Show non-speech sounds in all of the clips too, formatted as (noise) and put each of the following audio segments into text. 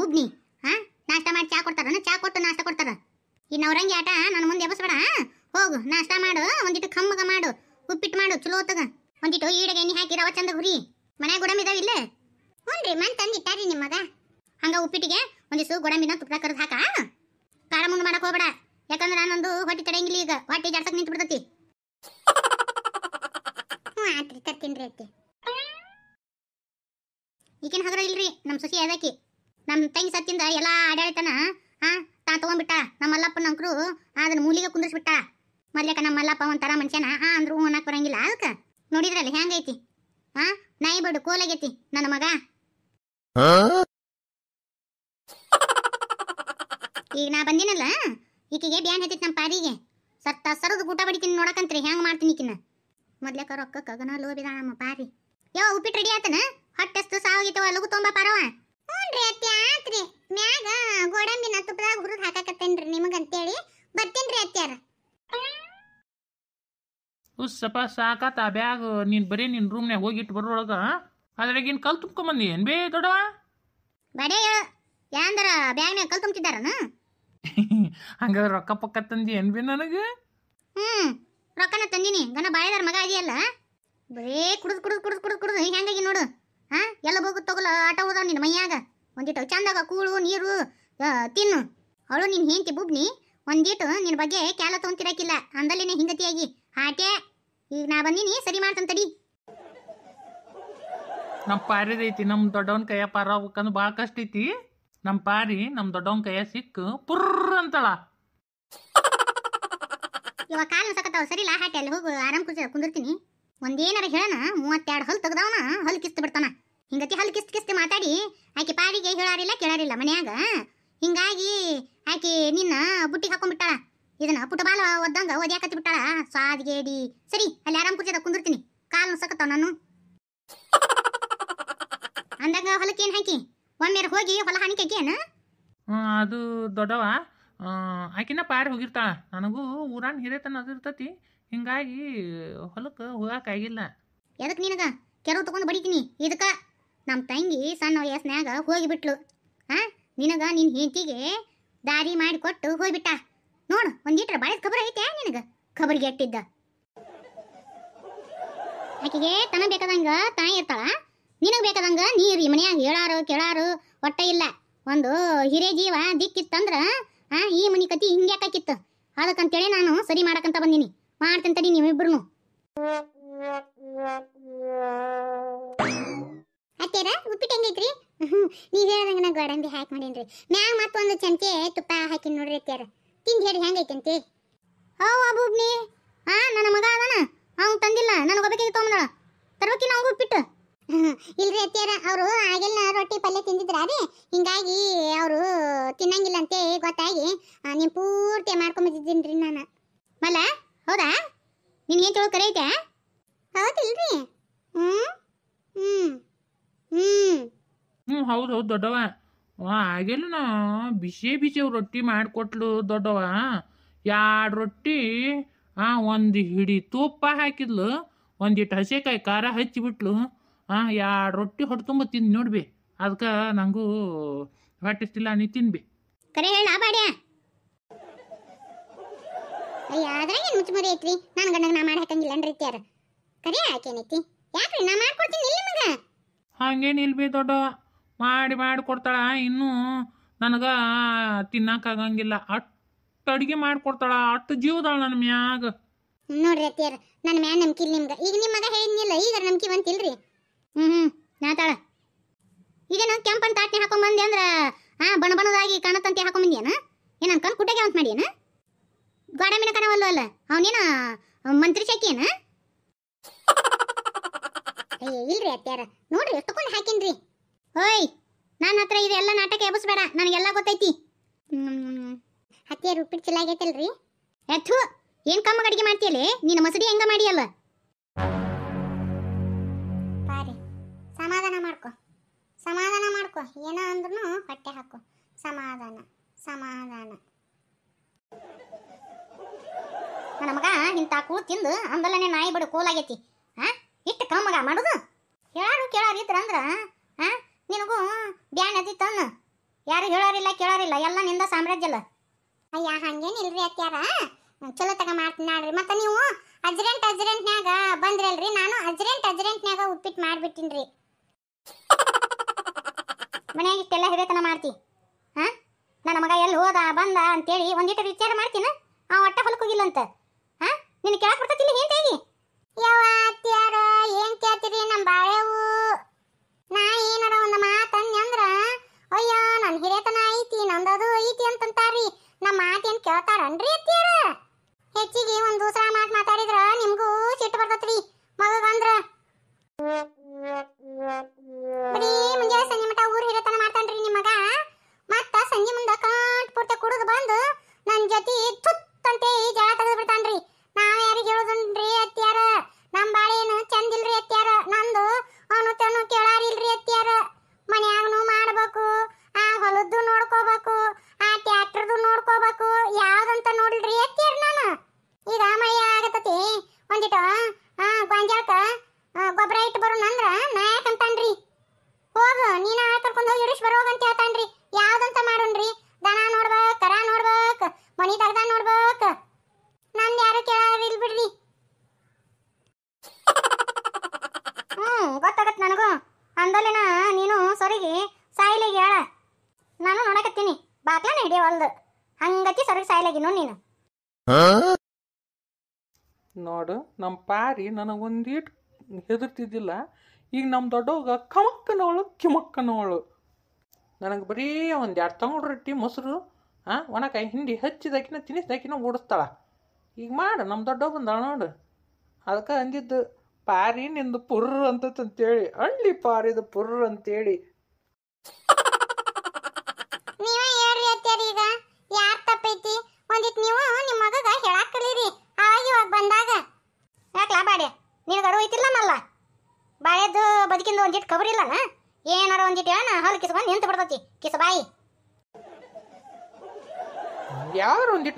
ಬುಬ್ನಿ ಹಾ ನಾಷ್ಟ ಮಾಡಿ ಚಾ ಕೊಡ್ತಾರ ಚಾ ಕೊಟ್ಟು ನಾಷ್ಟ ಕೊಡ್ತಾರ ಈ ನವರಂಗಿ ಆಟ ನನ್ನ ಮುಂದೆ ಎಬಸ್ಬೇಡ ಹೋಗು ನಾಷ್ಟ ಮಾಡು ಒಂದಿಟ್ಟು ಕಮ್ಮಗ ಮಾಡು ಉಪ್ಪಿಟ್ಟು ಮಾಡು ಚಲೋ ತಗ ಒಂದಿಟ್ಟು ಈಡಗೆ ಎಣ್ಣೆ ಹಾಕಿ ಅವ ಚಂದ ಹುರಿ ಮನ್ಯಾಗ ಗೋಡಂಬಿ ಇದಾವ ಇಲ್ಲೇ ಹ್ಞೂ ರೀ ಮನ್ ತಂದಿಟ್ಟಾರಿ ನಿಮ್ಮಗ ಹಂಗ ಉಪ್ಪಿಟ್ಟಿಗೆ ಒಂದಿಷ್ಟು ಗುಡಂಬಿನ ತುಪ್ಪ ಕರೆದು ಹಾಕ ಖಾರ ಮುಂದೆ ಮಾಡಕ್ ಹೋಗ್ಬೇಡ ಯಾಕಂದ್ರೆ ನಾನೊಂದು ಹೊಟ್ಟೆ ತಡೆಯಂಗಿಲ್ಲ ಈಗ ಹೊಟ್ಟೆ ಜಾಡ್ಸಕ್ ನಿಂತು ಬಿಡ್ತತಿ ಹ್ಞೂ ಆತ್ರಿ ತರ್ತೀನಿ ರೀ ಅತ್ತೆ ಈಗಿನ ಹಗರ ಇಲ್ರಿ ನಮ್ಮ ಸೊಸಿ ಅದಕ್ಕೆ ನಮ್ಮ ತಂಗಿ ಸತ್ತಿಂದ ಎಲ್ಲ ಆಡಳಿತನ ಹಾ ತಾ ತಗೊಂಡ್ಬಿಟ್ಟ ನಮ್ಮ ಮಲ್ಲಪ್ಪನ ಅಂಕರು ಅದನ್ನ ಮೂಲಿಗೆ ಕುಂದಿಸ್ಬಿಟ್ಟ ಮೊದ್ಲೇಕ ನಮ್ಮ ಅಲ್ಲಪ್ಪ ಒಂಥರ ಮನುಷ್ಯನ ಹಾ ಅಂದ್ರು ಅನ್ನಕ್ ಬರಂಗಿಲ್ಲ ಅದಕ್ಕೆ ನೋಡಿದ್ರಲ್ಲ ಹೆಂಗೈತಿ ಹಾ ನಾಯಿ ಬಿಡು ಕೋಲಾಗೈತಿ ನನ್ನ ಮಗ ಈಗ ನಾ ಬಂದಿನಲ್ಲ ಈಕಿಗೆ ಬ್ಯಾನ್ ಹತ್ತಿತ್ತು ನಮ್ಮ ಪಾರಿಗೆ ಸತ್ತ ಸರದು ಊಟ ಬಡಿತೀನಿ ನೋಡಕಂತ್ರಿ ಹೆಂಗ್ ಮಾಡ್ತೀನಿ ಈಕಿನ ಮೊದ್ಲೇಕ ರೊಕ್ಕ ಕಗನ ಲೋಬಿದ ನಮ್ಮ ಪಾರಿ ಯೋ ಉಪ್ಪಿಟ್ಟು ರೆಡಿ ಆತನ ಹೊಟ್ಟೆಸ್ತು ಸಾವಾಗಿತ್ತವ ಲಗು ತೊಂಬ ಪಾರವ ಹ್ಞೂನ್ರಿ ಅತ್ತಿ ಆತ್ರಿ ಮ್ಯಾಗ ಗೋಡಂಬಿನ ತುಪ್ಪದಾಗ ಹುರಿದು ಹಾಕಾಕತ್ತೇನ್ರಿ ನಿಮಗಂತೇಳಿ ಬರ್ತೇನ್ರಿ ಅತ್ಯಾರ ಉಸ್ಸಪ್ಪ ಸಾಕಾತ ಆ ಬ್ಯಾಗ್ ನೀನು ಬರೀ ನಿನ್ನ ರೂಮ್ನ್ಯಾಗ ಹೋಗಿಟ್ಟು ಬರೋಳಗ ಅದ್ರಾಗಿನ ಕಲ್ ತುಂಬ್ಕೊಂಬಂದಿ ಏನು ಬೇ ದೊಡ್ಡವ ಬಡೇ ಯಾಂದ್ರ ಬ್ಯಾಗ್ನ್ಯಾಗ ಕಲ್ ತುಂಬ್ತಿದ್ದಾರನ (laughs) ಹಂಗಾದ್ರೆ ರೊಕ್ಕ ಪಕ್ಕ ತಂದಿ ಏನು ಬಿ ನನಗೆ ಹ್ಞೂ ರೊಕ್ಕನ ತಂದಿನಿ ಗನ ಬಾಯದಾರ ಮಗ ಬರೀ ಬರೇ ಕುಡಿದು ಕುಡ್ದು ಕುಡಿದು ಕುಡಿದು ಕುಡಿದು ಹೆಂಗಾಗಿ ನೋಡು ಹಾಂ ಎಲ್ಲ ಬೋಗು ತಗೊಲ ಆಟ ಹೋದಾವ ನಿನ್ನ ಮೈಯಾಗ ಒಂದಿಟ್ಟು ಚಂದಾಗ ಕೂಳು ನೀರು ತಿನ್ನು ಅವಳು ನಿನ್ನ ಹೆಂಡತಿ ಬುಬ್ನಿ ಒಂದಿಟ್ಟು ನಿನ್ನ ಬಗ್ಗೆ ಕ್ಯಾಲ ತೊಗೊಂತಿರಕ್ಕಿಲ್ಲ ಅಂದಲ್ಲೇನೆ ಹಿಂಗತಿಯಾಗಿ ಹಾಟೆ ಈಗ ನಾ ಬಂದಿನಿ ಸರಿ ಮಾಡ್ತಾನೆ ತಡಿ ನಮ್ಮ ಪಾರಿದೈತಿ ನಮ್ಮ ದೊಡ್ಡವನ ಕೈಯ ಪಾರ ಹೋಗ್ಬೇಕಂದ್ರೆ ಭಾಳ ಕಷ್ಟ ಐತಿ ನಮ್ಮ ಪಾರಿ ನಮ್ಮ ದೊಡ್ಡವನ ಕೈಯ ಸಿಕ್ಕು ಪುರ್ರ ಅಂತಳ ಇವಾಗ ಕಾಲು ಸಕತ್ತಾವ ಸರಿಲ್ಲ ಹಾಟೆ ಅಲ್ಲಿ ಹೋಗು ಆರಾಮ್ ಕುಸ ಕುಂದಿರ್ತೀನಿ ಒಂದೇನಾರ ಹೇಳನ ಮೂವತ್ತೆರಡು ಹಲ್ ತೆಗ್ದವನ ಹಲ್ ಕಿಸ್ತು ಬಿಡ್ತಾನ ಹಿಂಗತಿ ಹಲ್ ಕಿಸ್ತ್ ಕಿಸ್ತು ಮಾತಾಡಿ ಆಕೆ ಪಾಡಿಗೆ ಹೇಳಾರಿಲ್ಲ ಕೇಳಾರಿಲ್ಲ ಮನ್ಯಾಗ ಹಿಂಗಾಗಿ ಆಕೆ ನಿನ್ನ ಬುಟ್ಟಿ ಹಾಕೊಂಡ್ಬಿಟ್ಟಾಳ ಇದನ್ನ ಪುಟಬಾಲ ಒದ್ದಂಗ ಒದ್ಯಾಕತ್ತ ಬಿಟ್ಟಾಳ ಸ್ವಾದ್ಗೇಡಿ ಸರಿ ಅಲ್ಲಿ ಆರಾಮ್ ಕುರ್ಚಿದ ಕುಂದಿರ್ತೀನಿ ಕಾಲು ನುಸಕತ್ತಾವ ನಾನು ಅಂದಾಗ ಹೊಲಕ್ಕೆ ಏನು ಹಾಕಿ ಒಮ್ಮೆರ ಹೋಗಿ ಹೊಲ ಹಾನಿಕೆಗೇನ ಅದು ದೊಡ್ಡವ ಆಕಿನ ಪಾರಿ ಹೋಗಿರ್ತಾಳ ನನಗೂ ಊರಾನ್ ಹಿರೇತನ ಅದಿರ್ತತಿ ಹಿಂಗಾಗಿ ಹೊಲಕ್ಕೆ ಆಗಿಲ್ಲ ಎದಕ್ಕೆ ನಿನಗ ಕೆರವು ತಗೊಂಡು ಬಡಿತೀನಿ ಇದಕ್ಕೆ ನಮ್ಮ ತಂಗಿ ಸಣ್ಣ ವಯಸ್ಸಿನಾಗ ಹೋಗಿಬಿಟ್ಲು ಹಾಂ ನಿನಗ ನಿನ್ನ ಹೆಂಡತಿಗೆ ದಾರಿ ಮಾಡಿ ಕೊಟ್ಟು ಹೋಗಿಬಿಟ್ಟ ನೋಡು ಒಂದು ಲೀಟ್ರ್ ಬಾಳೆದ ಖಬರ್ ಐತೆ ನಿನಗೆ ಖಬರ್ ಗೆಟ್ಟಿದ್ದ ಆಕೆಗೆ ತನ ಬೇಕಾದಂಗ ತಾಯಿ ಇರ್ತಾಳ ನಿನಗೆ ಬೇಕಾದಂಗ ನೀರು ಈ ಮನ್ಯಾಗ ಹೇಳಾರು ಕೇಳಾರು ಒಟ್ಟ ಇಲ್ಲ ಒಂದು ಹಿರೇ ಜೀವ ದಿಕ್ಕಿತ್ತಂದ್ರ ಆ ಈ ಮನಿ ಕತಿ ಹಿಂಗ್ಯಾಕಾಕಿತ್ತು ಅದಕ್ಕಂತೇಳಿ ನಾನು ಸರಿ ಮಾಡಕ್ಕಂತ ಬಂದೀನಿ ಮಾಡ್ತಂತಡಿ ನೀವಿಬ್ರು ಅತ್ತೇರ ಉಪ್ಪಿಟ್ಟು ಹೆಂಗೈತ್ರಿ ನೀವ್ ಹೇಳ್ದಂಗ ನಾ ಗೋಡಂಬಿ ಹಾಕಿ ಮಾಡೇನ್ರಿ ಮ್ಯಾಗ ಮತ್ತೊಂದು ಚಮಚೆ ತುಪ್ಪ ಹಾಕಿನಿ ನೋಡ್ರಿ ಅತ್ತೇರ ತಿಂದು ಹೇಳಿ ಹೆಂಗೈತಂತೆ ಓ ಅಬೂಬ್ನಿ ಆ ನನ್ನ ಮಗ ಅದನ ಅವ್ನು ತಂದಿಲ್ಲ ನನಗೊಬ್ಬಕಿಗೆ ತೊಗೊಂಡ ತರ್ಬೇಕಿನ ಅವ್ನು ಉಪ್ಪಿಟ್ಟು ಇಲ್ರಿ ಅತ್ತಿಯರ ಅವರು ಆಗೆಲ್ಲ ರೊಟ್ಟಿ ಪಲ್ಯ ತಿಂದಿದ್ರ ರೀ ಹಿಂಗಾಗಿ ಅವರು ತಿನ್ನಂಗಿಲ್ಲ ಅಂತೇ ಗೊತ್ತಾಗಿ ನೀವು ಪೂರ್ತಿ ಮಾಡ್ಕೊಂಬಂದಿದ್ದೀನಿ ರೀ ನಾನು ಮಲ್ಲ ಹೌದಾ ನಿನ್ ಏನ್ ತಿಳೋ ಕರೆ ಹೌದು ಹೌದಿಲ್ರಿ ಹ್ಮ್ ಹ್ಮ್ ಹ್ಮ್ ಹ್ಞೂ ಹೌದು ಹೌದು ದೊಡ್ಡವ ಬಿಸಿ ಬಿಸಿ ರೊಟ್ಟಿ ಮಾಡಿಕೊಟ್ಲು ದೊಡ್ಡವ ಎರಡು ರೊಟ್ಟಿ ಹಾಂ ಒಂದು ಹಿಡಿ ತುಪ್ಪ ಹಾಕಿದ್ಲು ಒಂದಿಟ್ಟು ಹಸೆಕಾಯಿ ಖಾರ ಹಚ್ಚಿಬಿಟ್ಲು ಹಾಂ ಎರಡು ರೊಟ್ಟಿ ಹೊಡ್ತುಂಬ ತಿಂದು ನೋಡ್ಬಿ ಅದಕ್ಕೆ ನನಗೂ ಹೊಟ್ಟಿಸ್ತಿಲ್ಲ ನೀ ತಿನ್ಬಿ ಕರೆ ಹೇಳ ಬಾಡ್ಯಾ ಅಯ್ಯ ಅದ್ರಾಗ ಏನು ಮುಚ್ಚುಮರಿ ಐತ್ರಿ ನನ್ನ ಗಂಡಗೆ ನಾ ಮಾಡಿ ಹಾಕಂಗಿಲ್ಲ ಅನ್ರಿ ಇತ್ಯಾರ ಕರೆ ಆಕೇನೈತಿ ಯಾಕ್ರಿ ನಾ ಮಾಡ್ಕೊಡ್ತೀನಿ ಇಲ್ಲ ನಿಮಗೆ ಹಂಗೇನು ಇಲ್ಲ ಬಿ ದೊಡ್ಡ ಮಾಡಿ ಮಾಡಿ ಕೊಡ್ತಾಳ ಇನ್ನೂ ನನಗೆ ತಿನ್ನಕ್ಕಾಗಂಗಿಲ್ಲ ಅಟ್ಟು ಅಡುಗೆ ಮಾಡಿಕೊಡ್ತಾಳ ಅಷ್ಟು ಜೀವದಾಳ ನನ್ನ ಮ್ಯಾಗ ನೋಡ್ರಿ ಅತ್ತಿಯರ ನನ್ನ ಮ್ಯಾಗ ನಂಬಿಕೆ ನಿಮ್ಗೆ ಈಗ ನಿಮ್ಮ ಮಗ ಹೇಳಿದ್ನಿಲ್ಲ ಈಗ ನಂಬಿಕೆ ಬಂತಿಲ್ರಿ ಹ್ಞೂ ಹ್ಞೂ ತಾಳ ಈಗ ನಾವು ಕೆಂಪನ್ ತಾಟ್ನೆ ಅಲ್ಲ ಅವನೇನ ಮಂತ್ರಿ ಶಾಖೆನ ಇಲ್ರಿ ಅತ್ಯಾರ ನೋಡ್ರಿ ಎಷ್ಟೊಂದು ಹಾಕಿನ್ರಿ ಓಯ್ ನನ್ನ ಹತ್ರ ಇದೆಲ್ಲ ನಾಟಕ ಎಬ್ಬಿಸ್ಬೇಡ ನನಗೆಲ್ಲ ಗೊತ್ತೈತಿ ಹತ್ತಿಯಾರು ಉಪ್ಪಿಟ್ಟು ಚಲಾಗೈತಲ್ರಿ ಎತ್ತು ಏನು ಕಮ್ಮ ಅಡಿಗೆ ಮಾಡ್ತೀಯಲ್ಲ ನೀನು ಮಸಡಿ ಹೆಂಗ ಮಾಡಿಯಲ್ಲ ಬಾರಿ ಸಮಾಧಾನ ಮಾಡ್ಕೋ ಸಮಾಧಾನ ಮಾಡ್ಕೋ ಏನೋ ಅಂದ್ರೂ ಹೊಟ್ಟೆ ಹಾಕು ಸಮಾಧಾನ ಸಮಾಧಾನ ನನ್ನ ಮಗ ಇಂಥ ಕೂಳು ತಿಂದು ಅಂದಲ್ಲೇ ನಾಯಿ ಬಿಡು ಕೋಲಾಗೈತಿ ಹಾಂ ಇಟ್ಟು ಮಗ ಮಾಡೋದು ಹೇಳಾರು ಕೇಳಾರು ಅಂದ್ರೆ ಹಾಂ ನಿನಗೂ ಬ್ಯಾನ್ ಅದಿ ತನ್ನ ಯಾರು ಹೇಳೋರಿಲ್ಲ ಕೇಳೋರಿಲ್ಲ ಎಲ್ಲ ನಿಂದ ಸಾಮ್ರಾಜ್ಯ ಅಲ್ಲ ಅಯ್ಯ ಹಂಗೇನಿಲ್ರಿ ಅತ್ಯಾರ ಚಲೋ ತಗ ಮಾಡ್ತೀನಿ ಮತ್ತೆ ನೀವು ಅಜ್ರೆಂಟ್ ಬಂದ್ರಿ ಬಂದ್ರಲ್ರಿ ನಾನು ಅಜ್ರೆಂಟ್ ಅರ್ಜೆಂಟ್ನ್ಯಾಗ ಉಪ್ಪಿಟ್ಟು ರೀ ಮನೆಯಾಗ ಇಷ್ಟೆಲ್ಲ ಹಿರೇತನ ಮಾಡ್ತಿ ಹಾಂ ನನ್ನ ಮಗ ಎಲ್ಲಿ ಹೋದ ಬಂದ ಅಂತೇಳಿ ಒಂದಿಟ್ಟು ವಿಚಾರ ಮಾಡ್ತೀನಿ ಆ ಹೊಟ್ಟೆ ಹೊಲಕ್ಕೆ ಹೋಗಿಲ್ಲಂತ ನಿನ್ನ ಕೆಳಗೆ ಬರ್ತತಿಲ್ಲ ಹೆಂಡತಿಯಾಗಿ ಯಾವ ಅತ್ತಿಯಾರ ಏನ್ ಕೇಳ್ತೀರಿ ನಮ್ಮ ಬಾಳೆವು ನಾ ಏನಾರ ಒಂದು ಮಾತನ್ನ ಅಂದ್ರ ಅಯ್ಯೋ ನನ್ನ ಹಿರಿಯತನ ಐತಿ ನಂದದು ಐತಿ ಅಂತಂತಾರಿ ನಮ್ಮ ಮಾತೇನ್ ಕೇಳ್ತಾರನ್ರಿ ಅತ್ತಿಯಾರ ಹೆಚ್ಚಿಗೆ ಒಂದು ದೂಸರ ಮಾತು ಮನಿ ತಗದ ನೋಡ್ಬೇಕ ನಂದು ಯಾರು ಕೇಳಾರಿಲ್ ಬಿಡ್ರಿ ಹ್ಮ್ ಗೊತ್ತಾಗತ್ ನನಗೂ ಅಂದಲೇನ ನೀನು ಸೊರಗಿ ಸಾಯಿಲೆಗೆ ಹೇಳ ನಾನು ನೋಡಕತ್ತೀನಿ ಬಾಗ್ಲನ ಹಿಡಿಯವಲ್ದು ಹಂಗತಿ ಸೊರಗಿ ನೋಡ್ ನೀನು ನೋಡು ನಮ್ಮ ಪಾರಿ ನನಗೊಂದೀಟ್ ಹೆದರ್ತಿದ್ದಿಲ್ಲ ಈಗ ನಮ್ಮ ದೊಡ್ಡವಾಗ ಕಮಕ್ಕನವಳು ಕಿಮಕ್ಕನವಳು ನನಗೆ ಬರೀ ಒಂದು ಎರಡು ತಂಗಳು ರೊಟ್ಟಿ ಮೊಸರು ಹಾಂ ಒಣಕಾಯಿ ಹಿಂಡಿ ಹಚ್ಚಿದಾಕಿನ ತಿನ್ನಿಸ್ದಾಕಿನ ಓಡಿಸ್ತಾಳೆ ಈಗ ಮಾಡು ನಮ್ಮ ದೊಡ್ಡ ಬಂದಾಳ ನೋಡು ಅದಕ್ಕೆ ಅಂದಿದ್ದು ಪಾರಿ ನಿಂದು ಪುರ್ರ್ ಅಂತೇಳಿ ಅಳ್ಳಿ ಪಾರಿದು ಪುರ್ರ್ ಅಂತೇಳಿ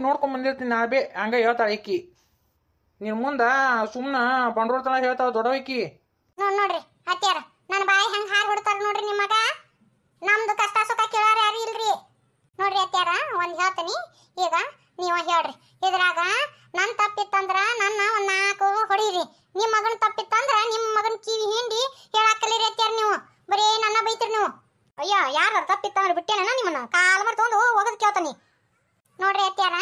ನೋಡ್ಕೊಂಡ್ ಬಂದಿರ್ತೀನಿ ನಾ ಬೇ ಹಂಗ ಹೇಳ್ತಾಳೆ ಈಕಿ ನಿನ್ ಮುಂದ ಸುಮ್ಮನೆ ಬಂಡೋಳ್ತಾಳ ಹೇಳ್ತಾವ ದೊಡ್ಡವೈಕಿ ನೋಡ್ ನೋಡ್ರಿ ಅತ್ತಿಯಾರ ನನ್ನ ಬಾಯಿ ಹೆಂಗ್ ಹಾರ್ ಬಿಡ್ತಾರ ನೋಡ್ರಿ ನಿಮ್ಮ ಮಗ ನಮ್ದು ಕಷ್ಟ ಸುಖ ಕೇಳಾರ ಯಾರು ಇಲ್ರಿ ನೋಡ್ರಿ ಅತ್ತಿಯಾರ ಒಂದ್ ಹೇಳ್ತೀನಿ ಈಗ ನೀವ ಹೇಳ್ರಿ ಇದ್ರಾಗ ನನ್ ತಪ್ಪಿತ್ತಂದ್ರ ನನ್ನ ಒಂದ್ ನಾಲ್ಕು ಹೊಡೀರಿ ನಿಮ್ಮ ಮಗನ ತಪ್ಪಿತ್ತಂದ್ರ ನಿಮ್ಮ ಮಗನ ಕಿವಿ ಹಿಂಡಿ ಹೇಳಾಕಲಿರಿ ಅತ್ತಿಯಾರ ನೀವು ಬರೀ ನನ್ನ ಬೈತ್ರಿ ನೀವು ಅಯ್ಯೋ ಯಾರು ತಪ್ಪಿತ್ತಂದ್ರೆ ಬಿಟ್ಟೇನ ನಿಮ್ಮನ್ನ ಕಾಲ್ ನೋಡ್ರಿ ಅತ್ಯಾರ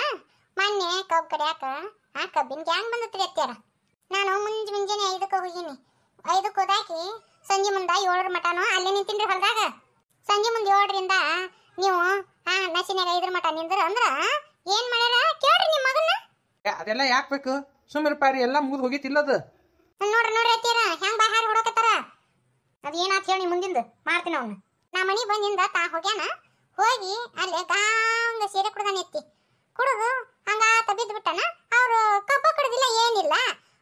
ಮೊನ್ನೆ ಕಬ್ಬು ಕಡಿಯಾಕ ಆ ಕಬ್ಬಿನ ಗ್ಯಾಂಗ್ ಬಂದತ್ರಿ ಅತ್ಯಾರ ನಾನು ಮುಂಜ್ ಮುಂಜಾನೆ ಐದಕ್ಕೆ ಹೋಗೀನಿ ಐದಕ್ಕೆ ಹೋದಾಕಿ ಸಂಜೆ ಮುಂದೆ ಏಳರ ಮಟನು ಅಲ್ಲೇ ನಿಂತೀನಿ ಹೊಲದಾಗ ಸಂಜೆ ಮುಂದೆ ಏಳರಿಂದ ನೀವು ಹಾ ನಸಿನ್ಯಾಗ ಐದರ ಮಟ ನಿಂದ್ರ ಅಂದ್ರ ಏನ್ ಮಾಡ್ಯಾರ ಕೇಳ್ರಿ ನಿಮ್ಮ ಮಗನ್ನ ಅದೆಲ್ಲ ಯಾಕೆ ಬೇಕು ಸುಮ್ಮನೆ ಪಾರಿ ಎಲ್ಲ ಮುಗಿದು ಅದು ನೋಡ್ರಿ ನೋಡ್ರಿ ಅತ್ತೀರ ಹೆಂಗ್ ಬಾಹಾರ ಅದು ಅದೇನಾತ್ ಹೇಳಿ ಮುಂದಿಂದ ಮಾಡ್ತೀನಿ ಅವನು ನಾ ಮನಿ ಬಂದಿಂದ ತಾ ಹೋಗ್ಯಾನ ಹೋಗಿ ಅಲ್ಲಿ ಗಾಂಗ ಸೀರೆ ಕುಡ್ದಾನೆ ಎತ್ತಿ ಕುಡಿದು ಹಂಗಾತ ಬಿದ್ದು ಬಿಟ್ಟನ ಅವರು ಕಬ್ಬು ಕುಡ್ದಿಲ್ಲ ಏನಿಲ್ಲ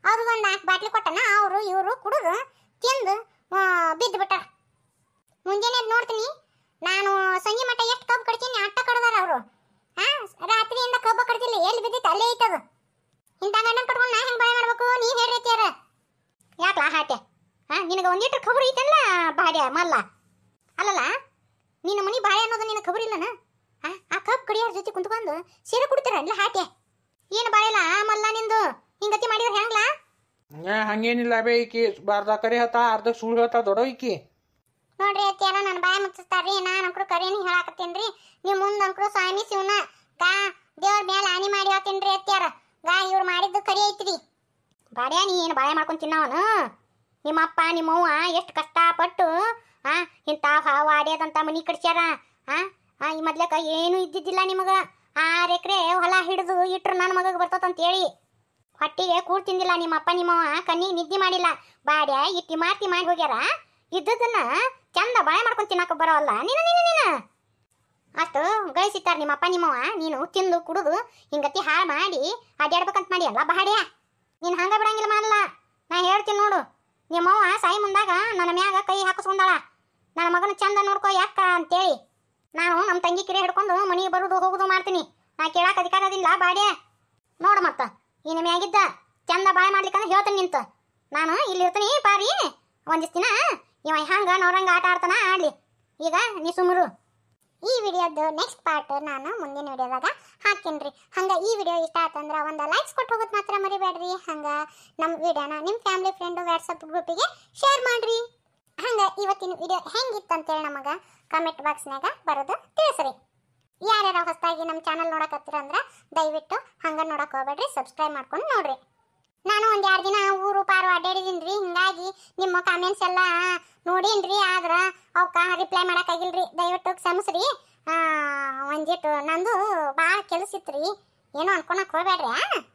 ಅವ್ರಿಗೆ ಒಂದು ನಾಲ್ಕು ಬಾಟ್ಲಿ ಕೊಟ್ಟನ ಅವರು ಇವರು ಕುಡಿದು ತಿಂದು ಬಿದ್ದು ಬಿಟ್ಟಾರ ಮುಂಜಾನೆ ನೋಡ್ತೀನಿ ನಾನು ಸಂಜೆ ಮಠ ಎಷ್ಟು ಕಬ್ಬು ಕಡ್ತೀನಿ ಅಟ್ಟ ಕಡ್ದಾರ ಅವರು ಹಾಂ ರಾತ್ರಿಯಿಂದ ಕಬ್ಬು ಕಡ್ದಿಲ್ಲ ಎಲ್ಲಿ ಬಿದ್ದಿತ್ತು ಅಲ್ಲೇ ಐತದು ಇಂಥ ಗಂಡನ ಕಟ್ಕೊಂಡು ನಾ ಹೆಂಗೆ ಬಾಯ್ ಮಾಡ್ಬೇಕು ನೀನು ಹೇಳ್ರಿತಿಯಾರ ಯಾಕಲಾ ಹಾಟೆ ಹಾಂ ನಿನಗೆ ಒಂದಿಟ್ಟು ಖಬರ್ ಐತಲ್ಲ ಬಾಡ್ಯ ಮಲ್ಲ ಅಲ್ಲಲ್ಲ ನಿನ್ನ ಮನಿ ಬಾಳೆ ಅನ್ನೋದು ನಿನ್ನ ಖಬರ್ ಇಲ್ಲನ ಆ ಕಪ್ ಕಡಿಯಾರ ಜೊತೆ ಕುಂತ್ಕೊಂಡು ಸೀರೆ ಕುಡ್ತಾರ ಇಲ್ಲ ಹಾಕೆ ಏನು ಬಾಳೆಲ್ಲ ಮಲ್ಲ ನಿಂದು ಹಿಂಗತಿ ಮಾಡಿದ್ರ ಹೆಂಗ್ಲ ಹಂಗೇನಿಲ್ಲ ಬೇ ಈಕಿ ಬಾರ್ದ ಕರಿ ಹತ ಅರ್ಧ ಸುಳ್ಳು ಹೇಳ್ತಾ ದೊಡೋ ಈಕಿ ನೋಡ್ರಿ ಅತ್ತಿಯಾರ ನನ್ನ ಬಾಯ ರೀ ನಾನು ಅಂಕರು ಕರೇನು ರೀ ನೀವು ಮುಂದೆ ಅಂಕರು ಸ್ವಾಮಿ ಶಿವನ ಗಾ ದೇವ್ರ ಮೇಲೆ ಹಾನಿ ಮಾಡಿ ರೀ ಅತ್ತಿಯಾರ ಗಾ ಇವ್ರು ಮಾಡಿದ್ದು ಕರಿ ಐತ್ರಿ ಬಾಡ್ಯಾ ನೀ ಏನು ಬಾಳೆ ಮಾಡ್ಕೊಂಡ್ ತಿನ್ನವನು ನಿಮ್ಮಪ್ಪ ನಿಮ್ಮವ್ವ ಎಷ್ಟು ಕಷ್ಟಪಟ್ಟು ಆ ಇಂಥ ಹಾವು ಆಡ್ಯದಂತ ಮನಿ ಕಡ್ಸ್ಯಾರ ಹಾ ಆ ಈ ಮೊದ್ಲಕ ಏನೂ ಇದ್ದಿದ್ದಿಲ್ಲ ನಿಮಗ ಆರು ಎಕರೆ ಹೊಲ ಹಿಡಿದು ಇಟ್ರು ನನ್ನ ಮಗಗೆ ಹೇಳಿ ಹೊಟ್ಟಿಗೆ ಕೂಡ್ ತಿಂದಿಲ್ಲ ಅಪ್ಪ ನಿಮ್ಮವ ಕಣ್ಣಿಗೆ ನಿದ್ದೆ ಮಾಡಿಲ್ಲ ಬಾಡ್ಯ ಇಟ್ಟಿ ಮಾರ್ತಿ ಮಾಡಿ ಹೋಗ್ಯಾರ ಇದ್ದದನ್ನ ಚಂದ ಬಾಯ ಮಾಡ್ಕೊಂಡು ತಿನ್ನಕ ಬರೋಲ್ಲ ನೀನು ನೀನು ನೀನು ಅಷ್ಟು ನಿಮ್ಮ ನಿಮ್ಮಪ್ಪ ನಿಮ್ಮವ ನೀನು ತಿಂದು ಕುಡಿದು ಹಿಂಗತಿ ಹಾಳು ಮಾಡಿ ಅಡ್ಯಾಡ್ಬೇಕಂತ ಮಾಡಿ ಅಲ್ಲ ಬಾಡ್ಯ ನೀನು ಹಂಗ ಬಿಡಂಗಿಲ್ಲ ಮಾಡಲ್ಲ ನಾ ಹೇಳ್ತೀನಿ ನೋಡು ನಿಮ್ಮವ್ವ ಸಾಯಿ ಮುಂದಾಗ ನನ್ನ ಮ್ಯಾಗ ಕೈ ಹಾಕಿಸ್ಕೊಂಡಾಳ ನನ್ನ ಮಗನ ಚಂದ ನೋಡ್ಕೋ ಯಾಕ ಅಂತೇಳಿ ನಾನು ನಮ್ಮ ತಂಗಿ ಕಿರೆ ಹಿಡ್ಕೊಂಡು ಮನೆಗೆ ಬರೋದು ಹೋಗೋದು ಮಾಡ್ತೀನಿ ನಾ ಕೇಳಾಕ ಅದಿಲ್ಲ ಬಾಡ್ಯ ನೋಡ ಮತ್ತ ಈ ಆಗಿದ್ದ ಚಂದ ಬಾಯ್ ಮಾಡ್ಲಿಕ್ಕಂದ್ರೆ ಹೇಳ್ತೀನಿ ನಿಂತು ನಾನು ಇಲ್ಲಿರ್ತೀನಿ ಪಾರಿ ಒಂದಿಷ್ಟು ದಿನ ಇವ ಹಂಗ ನೋಡಂಗ ಆಟ ಆಡ್ತಾನ ಆಡ್ಲಿ ಈಗ ನೀ ಸುಮರು ಈ ವಿಡಿಯೋದು ನೆಕ್ಸ್ಟ್ ಪಾರ್ಟ್ ನಾನು ಮುಂದಿನ ವಿಡಿಯೋದಾಗ ಹಾಕ್ತೀನಿ ಹಂಗೆ ಈ ವಿಡಿಯೋ ಇಷ್ಟ ಆತಂದ್ರೆ ಒಂದು ಲೈಕ್ಸ್ ಕೊಟ್ಟು ಹೋಗೋದು ಮಾತ್ರ ಮರಿಬೇಡ್ರಿ ಹಂಗೆ ನಮ್ಮ ವಿಡಿಯೋನ ನಿಮ್ಮ ಫ್ಯಾಮಿಲಿ ಫ್ರೆಂಡು ವಾಟ್ಸಪ್ ಗ್ರೂಪಿಗೆ ಶೇರ್ ಮಾಡಿರಿ ಹಂಗೆ ಇವತ್ತಿನ ವಿಡಿಯೋ ಹೆಂಗಿತ್ತು ಅಂತೇಳಿ ನಮಗೆ ಕಮೆಂಟ್ ಬಾಕ್ಸ್ನಾಗ ಬರೋದು ತಿಳಿಸ್ರಿ ಯಾರ್ಯಾರು ಹೊಸದಾಗಿ ನಮ್ಮ ಚಾನಲ್ ಹತ್ತಿರ ಅಂದ್ರೆ ದಯವಿಟ್ಟು ಹಂಗೆ ನೋಡೋಕೆ ಹೋಗ್ಬೇಡ್ರಿ ಸಬ್ಸ್ಕ್ರೈಬ್ ಮಾಡ್ಕೊಂಡು ನೋಡ್ರಿ ನಾನು ಒಂದು ಎರಡು ದಿನ ಊರು ಪಾರು ಅಡ್ಡಾಡಿದೀನಿ ರೀ ಹಿಂಗಾಗಿ ನಿಮ್ಮ ಕಾಮೆಂಟ್ಸ್ ಎಲ್ಲ ನೋಡೀನಿ ರೀ ಆದ್ರೆ ಅವಕ್ಕೆ ರಿಪ್ಲೈ ಮಾಡೋಕ್ಕಾಗಿಲ್ಲ ರೀ ದಯವಿಟ್ಟು ಕ್ಷಮಿಸ್ರಿ ಒಂದಿಟ್ಟು ನಂದು ಭಾಳ ಕೆಲಸ ಇತ್ತು ರೀ ಏನೋ ಅನ್ಕೊಳಕ್ಕೆ ಹೋಗ್ಬೇಡ್ರಿ